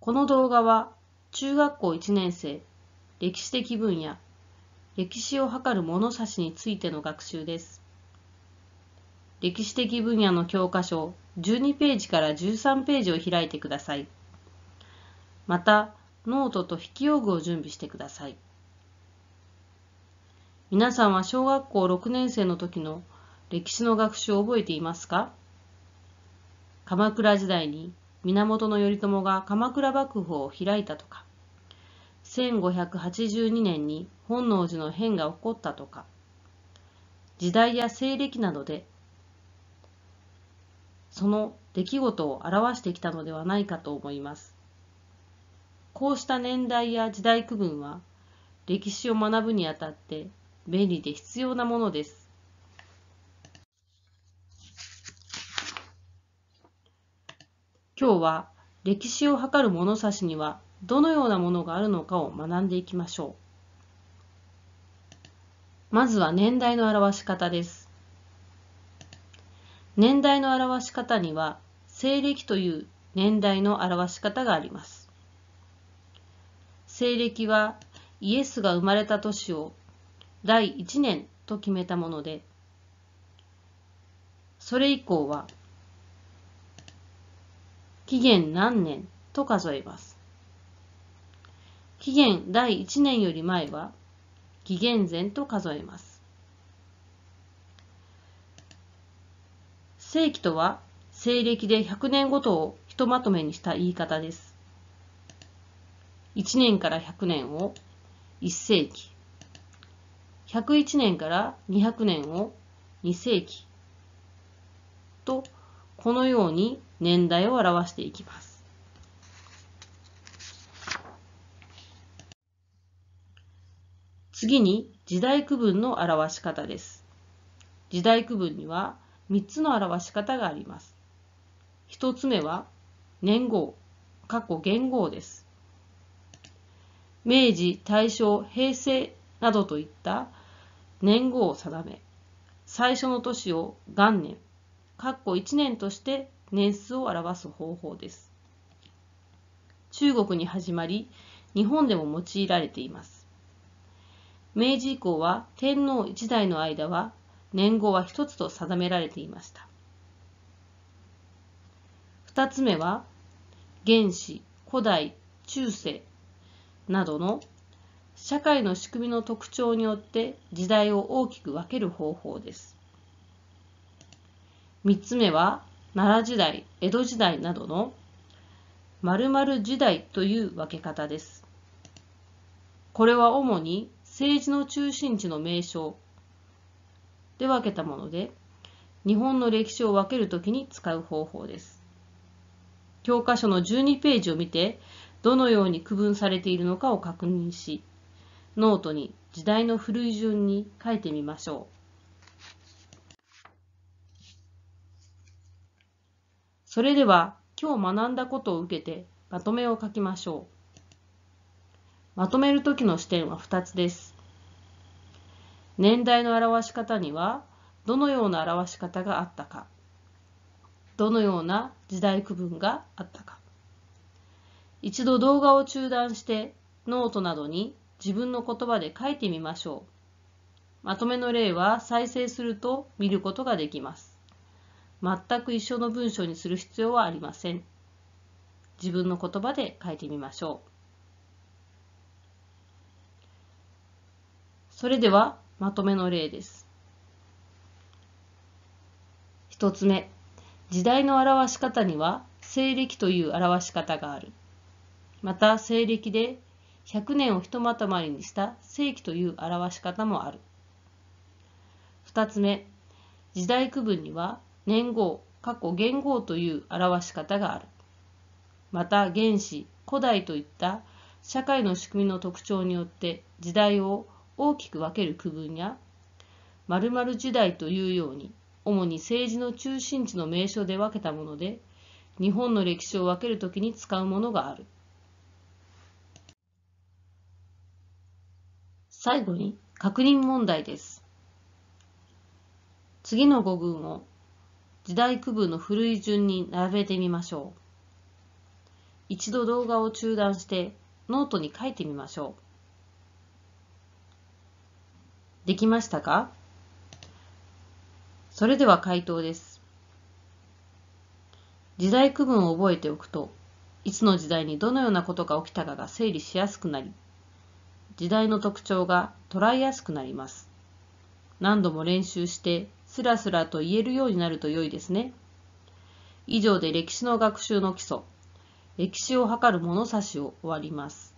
この動画は中学校1年生歴史的分野歴史を測る物差しについての学習です。歴史的分野の教科書12ページから13ページを開いてください。また、ノートと引き用具を準備してください。皆さんは小学校6年生の時の歴史の学習を覚えていますか鎌倉時代に源頼朝が鎌倉幕府を開いたとか、1582年に本能寺の変が起こったとか、時代や西暦などで、その出来事を表してきたのではないかと思います。こうした年代や時代区分は、歴史を学ぶにあたって便利で必要なものです。今日は歴史を測る物差しにはどのようなものがあるのかを学んでいきましょう。まずは年代の表し方です。年代の表し方には西暦という年代の表し方があります。西暦はイエスが生まれた年を第1年と決めたもので、それ以降は紀元何年と数えます。紀元第1年より前は紀元前と数えます。世紀とは西暦で100年ごとをひとまとめにした言い方です。1年から100年を1世紀、101年から200年を2世紀とこのように年代を表していきます。次に時代区分の表し方です。時代区分には3つの表し方があります。1つ目は年号、過去元号です。明治、大正、平成などといった年号を定め、最初の年を元年、括弧1年として年数を表す方法です。中国に始まり、日本でも用いられています。明治以降は天皇一代の間は年号は一つと定められていました。二つ目は、原始、古代、中世などの社会の仕組みの特徴によって時代を大きく分ける方法です。3つ目は奈良時代江戸時代などの○○時代という分け方ですこれは主に政治の中心地の名称で分けたもので日本の歴史を分けるときに使う方法です教科書の12ページを見てどのように区分されているのかを確認しノートに時代の古い順に書いてみましょうそれでは今日学んだことを受けてまとめを書きましょう。まとめる時の視点は2つです。年代の表し方にはどのような表し方があったか、どのような時代区分があったか。一度動画を中断してノートなどに自分の言葉で書いてみましょう。まとめの例は再生すると見ることができます。全く一緒の文章にする必要はありません。自分の言葉で書いてみましょう。それではまとめの例です。1つ目、時代の表し方には西暦という表し方がある。また西暦で100年をひとまとまりにした世紀という表し方もある。2つ目、時代区分には年号、過去元号という表し方がある。また原始、古代といった社会の仕組みの特徴によって時代を大きく分ける区分や〇〇時代というように主に政治の中心地の名称で分けたもので日本の歴史を分けるときに使うものがある。最後に確認問題です。次の語群を時代区分の古い順に並べてみましょう。一度動画を中断してノートに書いてみましょう。できましたかそれでは回答です。時代区分を覚えておくと、いつの時代にどのようなことが起きたかが整理しやすくなり、時代の特徴が捉えやすくなります。何度も練習してスラスラと言えるようになると良いですね。以上で歴史の学習の基礎、歴史を測る物差しを終わります。